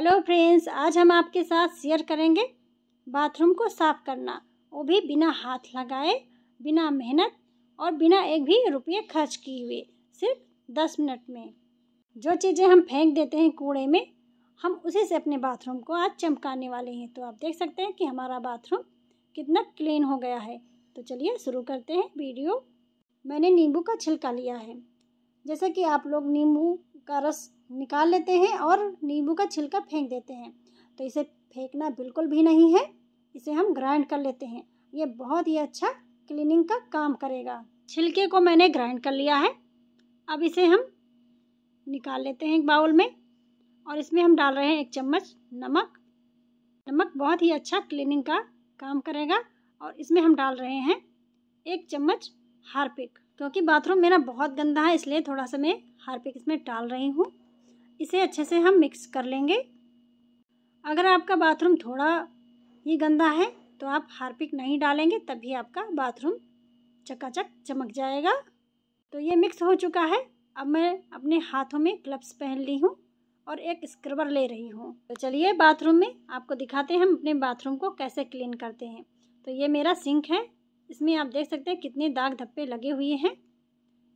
hello friends आज हम आपके साथ शेयर करेंगे बाथरूम को साफ़ करना वो भी बिना हाथ लगाए बिना मेहनत और बिना एक भी रुपये खर्च किए हुए सिर्फ दस मिनट में जो चीज़ें हम फेंक देते हैं कूड़े में हम उसी से अपने बाथरूम को आज चमकाने वाले हैं तो आप देख सकते हैं कि हमारा बाथरूम कितना क्लीन हो गया है तो चलिए शुरू करते हैं वीडियो मैंने नींबू का छिलका लिया है जैसे कि आप लोग नींबू का रस निकाल लेते हैं और नींबू का छिलका फेंक देते हैं तो इसे फेंकना बिल्कुल भी नहीं है इसे हम ग्राइंड कर लेते हैं ये बहुत ही अच्छा क्लीनिंग का काम करेगा छिलके को मैंने ग्राइंड कर लिया है अब इसे हम निकाल लेते हैं एक बाउल में और इसमें हम डाल रहे हैं एक चम्मच नमक नमक बहुत ही अच्छा क्लीनिंग का काम करेगा और इसमें हम डाल रहे हैं एक चम्मच हार्पिक क्योंकि बाथरूम मेरा बहुत गंदा है इसलिए थोड़ा सा मैं हार्पिक इसमें डाल रही हूँ इसे अच्छे से हम मिक्स कर लेंगे अगर आपका बाथरूम थोड़ा ही गंदा है तो आप हार्पिक नहीं डालेंगे तभी आपका बाथरूम चकाचक चमक जाएगा तो ये मिक्स हो चुका है अब मैं अपने हाथों में ग्लव्स पहन ली हूँ और एक स्क्रबर ले रही हूँ तो चलिए बाथरूम में आपको दिखाते हैं हम अपने बाथरूम को कैसे क्लीन करते हैं तो ये मेरा सिंक है इसमें आप देख सकते हैं कितने दाग धब्बे लगे हुए हैं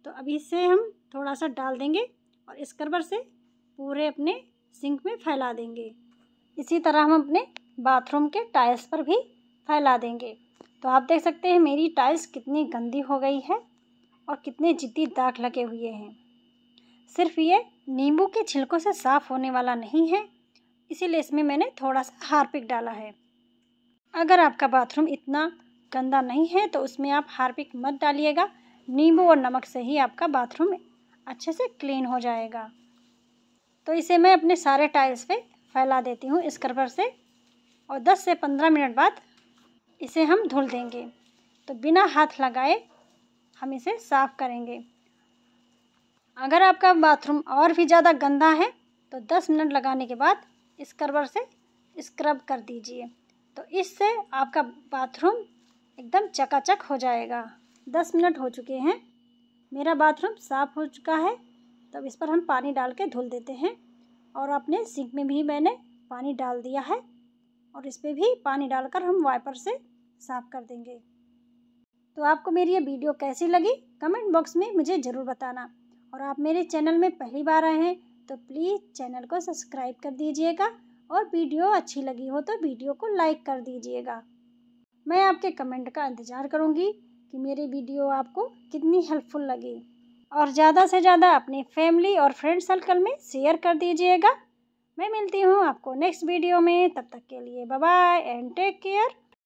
तो अभी से हम थोड़ा सा डाल देंगे और स्क्रबर से पूरे अपने सिंक में फैला देंगे इसी तरह हम अपने बाथरूम के टाइल्स पर भी फैला देंगे तो आप देख सकते हैं मेरी टाइल्स कितनी गंदी हो गई है और कितने जिद्दी दाग लगे हुए हैं सिर्फ ये नींबू के छिलकों से साफ़ होने वाला नहीं है इसीलिए इसमें मैंने थोड़ा सा हार्पिक डाला है अगर आपका बाथरूम इतना गंदा नहीं है तो उसमें आप हार्पिक मत डालिएगा नींबू और नमक से ही आपका बाथरूम अच्छे से क्लीन हो जाएगा तो इसे मैं अपने सारे टाइल्स पे फैला देती हूँ स्क्रबर से और 10 से 15 मिनट बाद इसे हम धुल देंगे तो बिना हाथ लगाए हम इसे साफ़ करेंगे अगर आपका बाथरूम और भी ज़्यादा गंदा है तो 10 मिनट लगाने के बाद स्क्रबर से स्क्रब कर दीजिए तो इससे आपका बाथरूम एकदम चकाचक हो जाएगा दस मिनट हो चुके हैं मेरा बाथरूम साफ़ हो चुका है तब इस पर हम पानी डाल के धुल देते हैं और अपने सिंक में भी मैंने पानी डाल दिया है और इस पर भी पानी डालकर हम वाइपर से साफ़ कर देंगे तो आपको मेरी ये वीडियो कैसी लगी कमेंट बॉक्स में मुझे ज़रूर बताना और आप मेरे चैनल में पहली बार आए हैं तो प्लीज़ चैनल को सब्सक्राइब कर दीजिएगा और वीडियो अच्छी लगी हो तो वीडियो को लाइक कर दीजिएगा मैं आपके कमेंट का इंतज़ार करूँगी कि मेरी वीडियो आपको कितनी हेल्पफुल लगी और ज़्यादा से ज़्यादा अपने फैमिली और फ्रेंड सर्कल में शेयर कर दीजिएगा मैं मिलती हूँ आपको नेक्स्ट वीडियो में तब तक के लिए बाय एंड टेक केयर